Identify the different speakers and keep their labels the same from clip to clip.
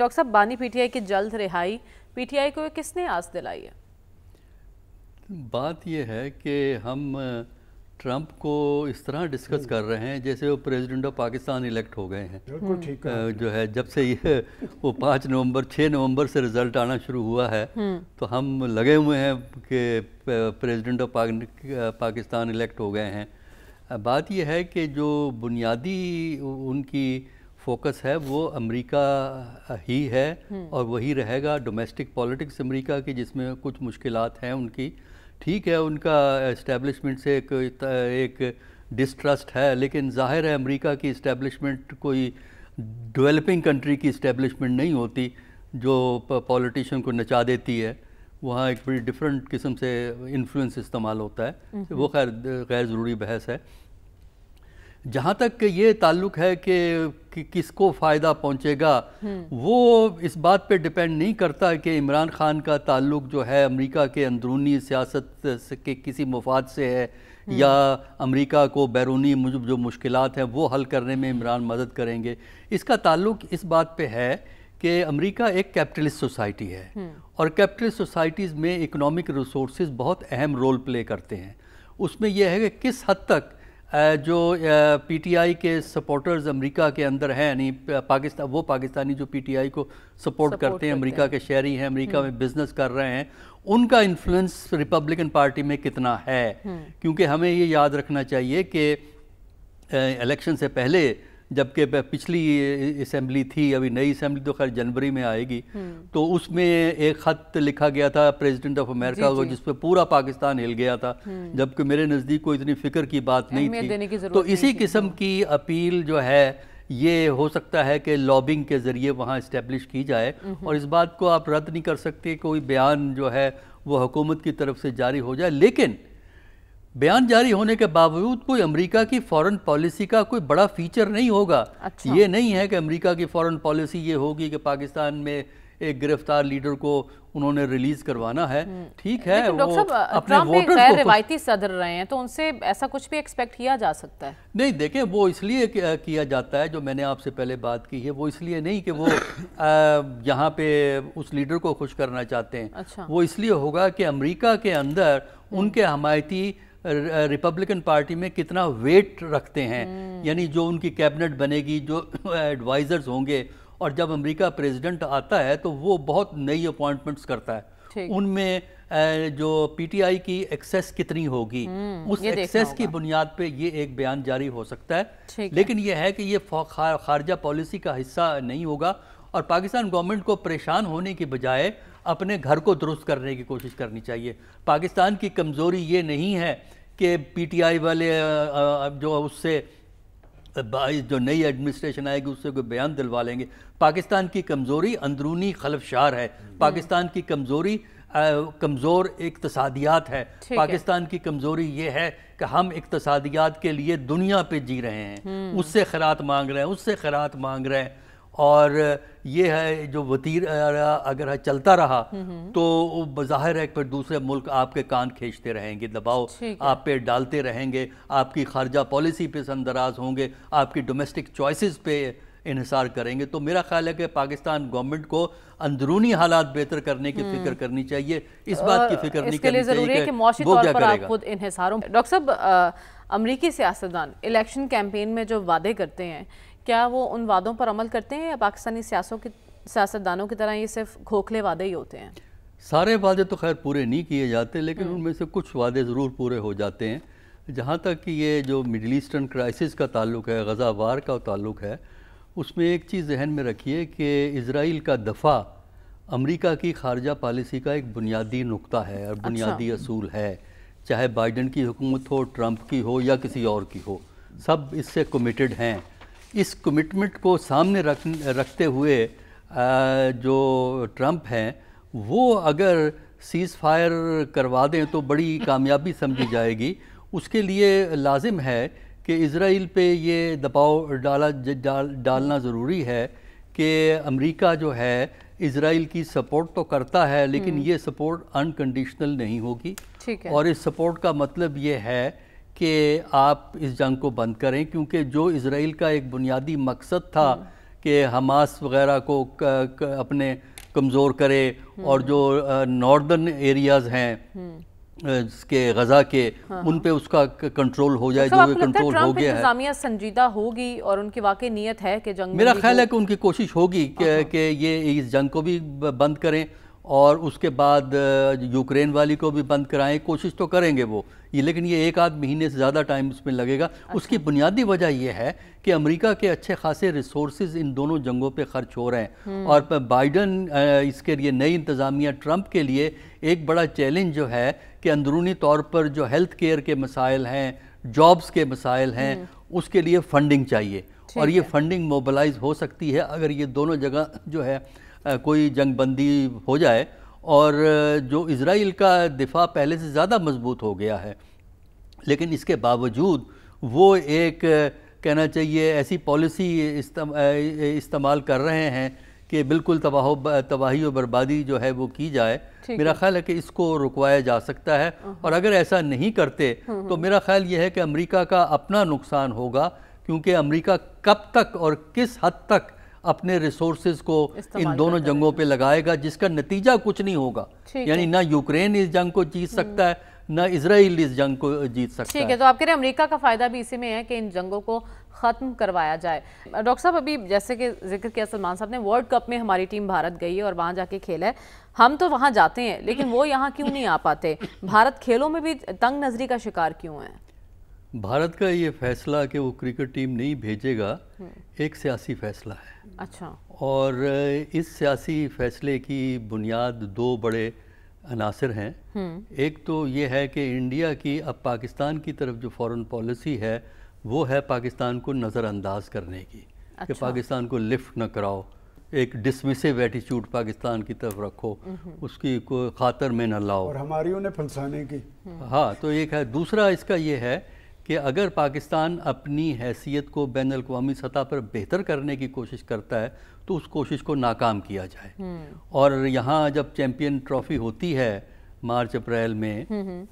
Speaker 1: Doctor साहब बानी PTI की जल्द रिहाई पीटीआई को किसने आस दिलाई है
Speaker 2: बात यह है कि हम ट्रंप को इस तरह डिस्कस कर रहे हैं जैसे वो प्रेसिडेंट ऑफ पाकिस्तान इलेक्ट हो गए हैं जो है जब से ये वो पाँच नवंबर छः नवंबर से रिजल्ट आना शुरू हुआ है हम्म। तो हम लगे हुए हैं कि प्रेसिडेंट ऑफ पाकिस्तान इलेक्ट हो गए हैं बात यह है कि जो बुनियादी उनकी फोकस है वो अमेरिका ही है हम्म। और वही रहेगा डोमेस्टिक पॉलिटिक्स अमेरिका की जिसमें कुछ मुश्किल हैं उनकी ठीक है उनका इस्टेब्लिशमेंट से एक एक डिस्ट्रस्ट है लेकिन जाहिर है अमेरिका की इस्टेब्लिशमेंट कोई डेवलपिंग कंट्री की इस्टेब्लिशमेंट नहीं होती जो पॉलिटिशियन को नचा देती है वहाँ एक बड़ी डिफरेंट किस्म से इन्फ्लुएंस इस्तेमाल होता है हम्म। वो खैर गैर ज़रूरी बहस है जहाँ तक ये ताल्लुक है कि कि किसको फ़ायदा पहुँचेगा हम्म। वो इस बात पे डिपेंड नहीं करता कि इमरान खान का ताल्लुक जो है अमेरिका के अंदरूनी सियासत के किसी मफाद से है हम्म। या अमेरिका को बैरूनी जो मुश्किल हैं वो हल करने में इमरान मदद करेंगे इसका ताल्लुक इस बात पे है कि अमेरिका एक कैपिटलिस्ट सोसाइटी है हम्म। और कैपिटलिस्ट सोसाइटीज़ में इकोनॉमिक रिसोर्स बहुत अहम रोल प्ले करते हैं उसमें यह है कि किस हद तक जो पीटीआई के सपोर्टर्स अमेरिका के अंदर हैं यानी पाकिस्तान वो पाकिस्तानी जो पीटीआई को सपोर्ट करते हैं अमेरिका के शहरी हैं अमेरिका हम्म। में बिजनेस कर रहे हैं उनका इन्फ्लुएंस रिपब्लिकन पार्टी में कितना है हम्म। क्योंकि हमें ये याद रखना चाहिए कि इलेक्शन से पहले जबकि पिछली असम्बली थी अभी नई असम्बली तो खैर जनवरी में आएगी हम्म। तो उसमें एक ख़त लिखा गया था प्रेसिडेंट ऑफ अमेरिका को जिस पर पूरा पाकिस्तान हिल गया था हम्म। जबकि मेरे नज़दीक को इतनी फिक्र की बात नहीं थी तो इसी किस्म की अपील जो है ये हो सकता है कि लॉबिंग के ज़रिए वहाँ इस्टेब्लिश की जाए हम्म। और इस बात को आप रद्द नहीं कर सकते कोई बयान जो है वो हुकूमत की तरफ से जारी हो जाए लेकिन बयान जारी होने के बावजूद कोई अमेरिका की फॉरेन पॉलिसी का कोई बड़ा फीचर नहीं होगा अच्छा। ये नहीं है कि अमेरिका की फॉरेन पॉलिसी ये होगी कि पाकिस्तान में एक गिरफ्तार लीडर को उन्होंने रिलीज करवाना है हम्म। ठीक है वो अपने वोटर्स को रिवायती
Speaker 1: सदर रहे हैं तो उनसे ऐसा कुछ भी एक्सपेक्ट किया जा सकता है
Speaker 2: नहीं देखें वो इसलिए किया जाता है जो मैंने आपसे पहले बात की है वो इसलिए नहीं कि वो यहाँ पे उस लीडर को खुश करना चाहते हैं अच्छा। वो इसलिए होगा कि अमरीका के अंदर हम्म। उनके हमायती रिपब्लिकन पार्टी में कितना वेट रखते हैं हम्म। यानी जो उनकी कैबिनेट बनेगी जो एडवाइज़र्स होंगे और जब अमेरिका प्रेसिडेंट आता है तो वो बहुत नई अपॉइंटमेंट्स करता है उनमें जो पीटीआई की एक्सेस कितनी होगी हम्म, उस एक्सेस की बुनियाद पे ये एक बयान जारी हो सकता है लेकिन ये है कि ये खारजा पॉलिसी का हिस्सा नहीं होगा और पाकिस्तान गवर्नमेंट को परेशान होने के बजाय अपने घर को दुरुस्त करने की कोशिश करनी चाहिए पाकिस्तान की कमज़ोरी ये नहीं है कि पीटीआई वाले जो उससे जो नई एडमिनिस्ट्रेशन आएगी उससे कोई बयान दिलवा लेंगे पाकिस्तान की कमज़ोरी अंदरूनी खलफशार है पाकिस्तान की कमज़ोरी कमज़ोर इकतसादियात है पाकिस्तान की कमज़ोरी ये है कि हम इकतसादियात के लिए दुनिया पे जी रहे हैं हम्म। उससे खरात मांग रहे हैं उससे खरात मांग रहे हैं और ये है जो वतीर अगर है चलता रहा हम्म, हम्म। तो जाहिर है फिर दूसरे मुल्क आपके कान खींचते रहेंगे दबाव आप पे डालते रहेंगे आपकी खारजा पॉलिसी पे संदराज होंगे आपकी डोमेस्टिक चॉइसेस पे इहिसार करेंगे तो मेरा ख्याल है कि पाकिस्तान गवर्नमेंट को अंदरूनी हालात बेहतर करने की हम्म। फिक्र करनी चाहिए इस बात की फिक्र नहीं करनी चाहिए कि वो क्या करेगा खुद
Speaker 1: इहिसारों डॉक्टर साहब अमरीकी सियासतदान इलेक्शन कैंपेन में जो वादे करते हैं क्या वो उन वादों पर अमल करते हैं या पाकिस्तानी सियासों के सियासतदानों की तरह ये सिर्फ खोखले वादे ही होते हैं
Speaker 2: सारे वादे तो खैर पूरे नहीं किए जाते लेकिन हम्म। उनमें से कुछ वादे ज़रूर पूरे हो जाते हैं जहाँ तक कि ये जो मिडल ईस्टर्न क्राइसिस का ताल्लुक है गजा वार का ताल्लुक है उसमें एक चीज़ जहन में रखिए कि इसराइल का दफ़ा अमेरिका की खारजा पॉलिसी का एक बुनियादी नुक्ता है और अच्छा। बुनियादी अच्छा। असूल है चाहे बाइडन की हुकूमत हो ट्रंप की हो या किसी और की हो सब इससे कमिटेड हैं इस कमिटमेंट को सामने रख रखते हुए जो ट्रंप हैं वो अगर सीज़ फायर करवा दें तो बड़ी कामयाबी समझी जाएगी उसके लिए लाजिम है कि इसराइल पे ये दबाव डाला डाल, डालना ज़रूरी है कि अमेरिका जो है इसराइल की सपोर्ट तो करता है लेकिन हम्म। ये सपोर्ट अनकंडीशनल नहीं होगी और इस सपोर्ट का मतलब ये है कि आप इस जंग को बंद करें क्योंकि जो इसराइल का एक बुनियादी मकसद था हम्म। कि हमास वगैरह को क, क, अपने कमज़ोर करे हम्म। और जो नॉर्दर्न एरियाज़ हैं हम्म। के गजा हाँ, के हाँ। उन पे उसका कंट्रोल हो जाए अच्छा, जो कंट्रोल हो गया है
Speaker 1: संजीदा होगी और उनकी वाकई नीयत है कि जंग मेरा ख्याल है
Speaker 2: कि उनकी कोशिश होगी हाँ, हाँ। कि ये इस जंग को भी बंद करें और उसके बाद यूक्रेन वाली को भी बंद कराएं कोशिश तो करेंगे वो ये लेकिन ये एक आध महीने से ज़्यादा टाइम इसमें लगेगा अच्छा। उसकी बुनियादी वजह यह है कि अमेरिका के अच्छे खासे रिसोर्स इन दोनों जंगों पे खर्च हो रहे हैं हम्म। और बाइडन इसके लिए नई इंतज़ामिया ट्रंप के लिए एक बड़ा चैलेंज जो है कि अंदरूनी तौर पर जो हेल्थ केयर के मसाइल हैं जॉब्स के मसाइल हैं हम्म। उसके लिए फ़ंडिंग चाहिए और ये फंडिंग मोबलाइज हो सकती है अगर ये दोनों जगह जो है कोई जंग बंदी हो जाए और जो इसराइल का दिफा पहले से ज़्यादा मजबूत हो गया है लेकिन इसके बावजूद वो एक कहना चाहिए ऐसी पॉलिसी इस्तेमाल कर रहे हैं कि बिल्कुल तबाह तबाही और बर्बादी जो है वो की जाए मेरा ख्याल है कि इसको रुकवाया जा सकता है हाँ। और अगर ऐसा नहीं करते हाँ, हाँ। तो मेरा ख्याल ये है कि अमेरिका का अपना नुकसान होगा क्योंकि अमेरिका कब तक और किस हद तक अपने रिसोर्सेज को इन दोनों जंगों पे लगाएगा जिसका नतीजा कुछ नहीं होगा यानी ना यूक्रेन इस जंग को जीत हम्म। सकता है ना इसराइल इस जंग को जीत सकता है ठीक है, तो
Speaker 1: आप कह रहे हैं अमेरिका का फायदा भी इसी में है कि इन जंगों को ख़त्म करवाया जाए डॉक्टर साहब अभी जैसे कि जिक्र किया सलमान साहब ने वर्ल्ड कप में हमारी टीम भारत गई है और वहां जाके खेला है हम तो वहां जाते हैं लेकिन वो यहाँ क्यों नहीं आ पाते भारत खेलों में भी तंग नजरी का शिकार क्यों है
Speaker 2: भारत का ये फैसला कि वो क्रिकेट टीम नहीं भेजेगा हम्म। एक सियासी फैसला है अच्छा और इस सियासी फैसले की बुनियाद दो बड़े अनासर हैं हम्म। एक तो ये है कि इंडिया की अब पाकिस्तान की तरफ जो फॉरेन पॉलिसी है वो है पाकिस्तान को नज़रअंदाज करने की अच्छा। कि पाकिस्तान को लिफ्ट न कराओ एक डिसमिसिव एटीट्यूड पाकिस्तान की तरफ रखो हम्म। उसकी कोई खातर में न लाओ और हमारी उन्हें फंसाने की हाँ तो एक है दूसरा इसका ये है कि अगर पाकिस्तान अपनी हैसियत को बैन अवी सतह पर बेहतर करने की कोशिश करता है तो उस कोशिश को नाकाम किया जाए हम्म। और यहाँ जब चैम्पियन ट्रॉफी होती है मार्च अप्रैल में हम्म, हम्म।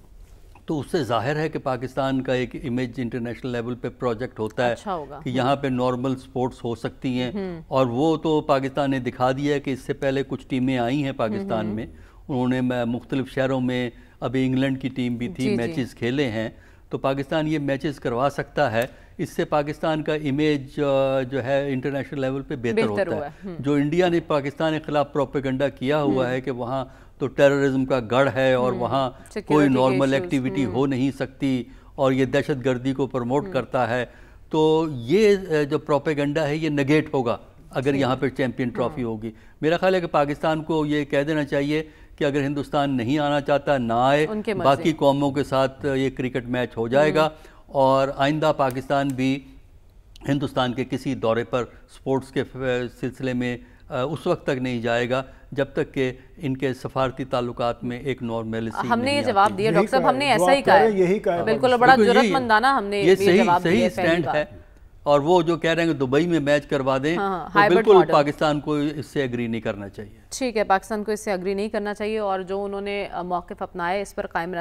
Speaker 2: तो उससे जाहिर है कि पाकिस्तान का एक इमेज इंटरनेशनल लेवल पे प्रोजेक्ट होता है अच्छा कि यहाँ पे नॉर्मल स्पोर्ट्स हो सकती हैं और वो तो पाकिस्तान ने दिखा दिया है कि इससे पहले कुछ टीमें आई हैं पाकिस्तान में उन्होंने मुख्तलिफ शहरों में अभी इंग्लैंड की टीम भी थी मैचेस खेले हैं तो पाकिस्तान ये मैचेस करवा सकता है इससे पाकिस्तान का इमेज जो है इंटरनेशनल लेवल पे बेहतर होता है, है। हम्म। जो इंडिया ने पाकिस्तान के खिलाफ प्रोपेगेंडा किया हुआ हम्म। है कि वहाँ तो टेररिज्म का गढ़ है और हम्म। वहाँ कोई नॉर्मल एक्टिविटी हो नहीं सकती और ये दहशत गर्दी को प्रमोट करता है तो ये जो प्रोपेगेंडा है ये नगेट होगा अगर यहाँ पर चैम्पियन ट्रॉफी होगी मेरा ख्याल है कि पाकिस्तान को ये कह देना चाहिए कि अगर हिंदुस्तान नहीं आना चाहता ना आए बाकी कौमों के साथ ये क्रिकेट मैच हो जाएगा हम्म। और आइंदा पाकिस्तान भी हिंदुस्तान के किसी दौरे पर स्पोर्ट्स के सिलसिले में उस वक्त तक नहीं जाएगा जब तक के इनके सफारती ताल्लुक में एक नॉर्मल हमने ये जवाब दिया डॉक्टर साहब हमने ऐसा ही कहा यही कहा बिल्कुल बड़ा जरूरतमंदाना हमने ये सही सही स्टैंड है और वो जो कह रहे हैं दुबई में मैच करवा दें हाँ, तो बिल्कुल पाकिस्तान को इससे अग्री नहीं करना चाहिए
Speaker 1: ठीक है पाकिस्तान को इससे अग्री नहीं करना चाहिए और जो उन्होंने मौकफ अपनाया इस पर कायम